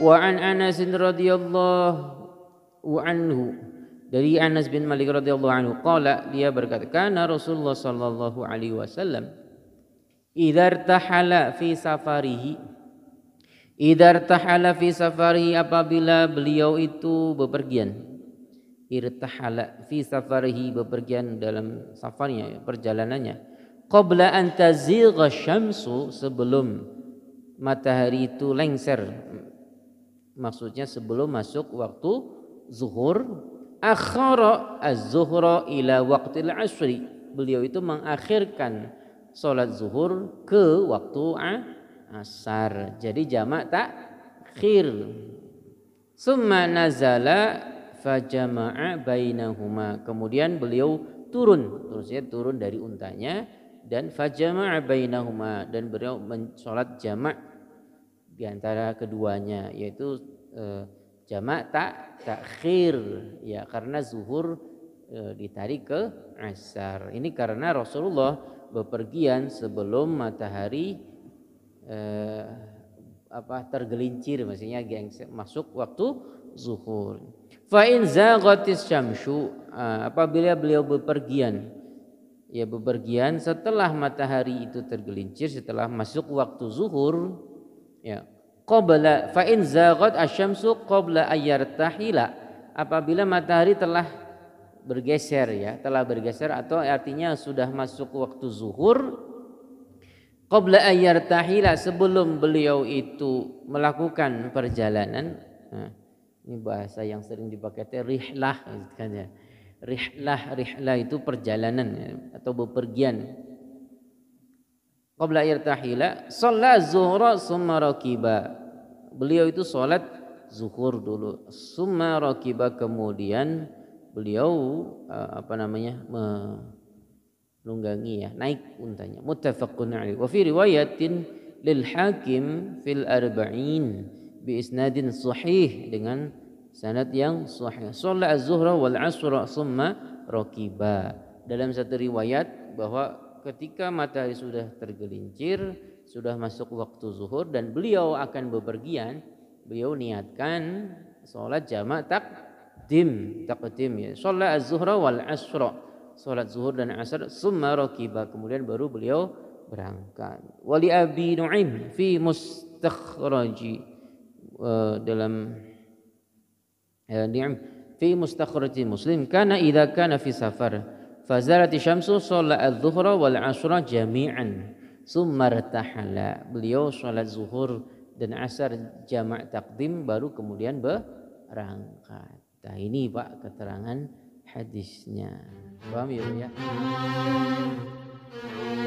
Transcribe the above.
وعن أنس رضي الله عنه dari Anas bin Malik radhiyallahu anhu qala dia berkata kana Rasulullah sallallahu alaihi wasallam idzar tahala fi safarihi idzar tahala fi safarihi apabila beliau itu bepergian irtahala fi safarihi bepergian dalam safarnya perjalanannya qabla an tazigha syamsu sebelum matahari itu lengser maksudnya sebelum masuk waktu zuhur akhara az-zuhra ila waqtil asri beliau itu mengakhirkan salat zuhur ke waktu asar jadi jamak takhir summa nazala fajama'a bainahuma kemudian beliau turun terusnya turun dari untanya dan fajama'a bainahuma dan beliau salat jamak di antara keduanya yaitu eh, jamak tak takhir ya karena zuhur eh, ditarik ke asar ini karena Rasulullah bepergian sebelum matahari eh, apa tergelincir maksudnya geng masuk waktu zuhur fa in syamsu eh, apabila beliau bepergian ya bepergian setelah matahari itu tergelincir setelah masuk waktu zuhur ya qabla fa in zaghat asyamsu qabla ayartahila apabila matahari telah bergeser ya telah bergeser atau artinya sudah masuk waktu zuhur qabla ayartahila sebelum beliau itu melakukan perjalanan ha, ini bahasa yang sering dipakai teh rihlah kan ya rihlah rihlah itu perjalanan ya, atau bepergian qabla irtahila shalla zuhra summa raqiba beliau itu salat zuhur dulu summa raqiba kemudian beliau eh, apa namanya melunggangi ya naik untanya muttafaqun alaihi wa fi riwayatin lil hakim fil arba'in bi isnadin sahih dengan sanad yang sahih shalla az-zuhra wal 'ashra summa raqiba dalam satu riwayat bahwa ketika matahari sudah tergelincir, sudah masuk waktu zuhur dan beliau akan bepergian, beliau niatkan sholat jamak takdim, takdim ya. Sholat zuhur wal asra, sholat zuhur dan asar, summa rakiba. Kemudian baru beliau berangkat. Wali Abi Nu'im fi mustakhraji eh, dalam ya, eh, ni'am fi mustakhraji muslim Karena idha kana fi safar. safar Fazarati syamsu solat az-zuhra wal asra jami'an. Summa rtahala. Beliau sholat zuhur dan asar jama' takdim baru kemudian berangkat. Nah ini pak keterangan hadisnya. Paham ya? Pak?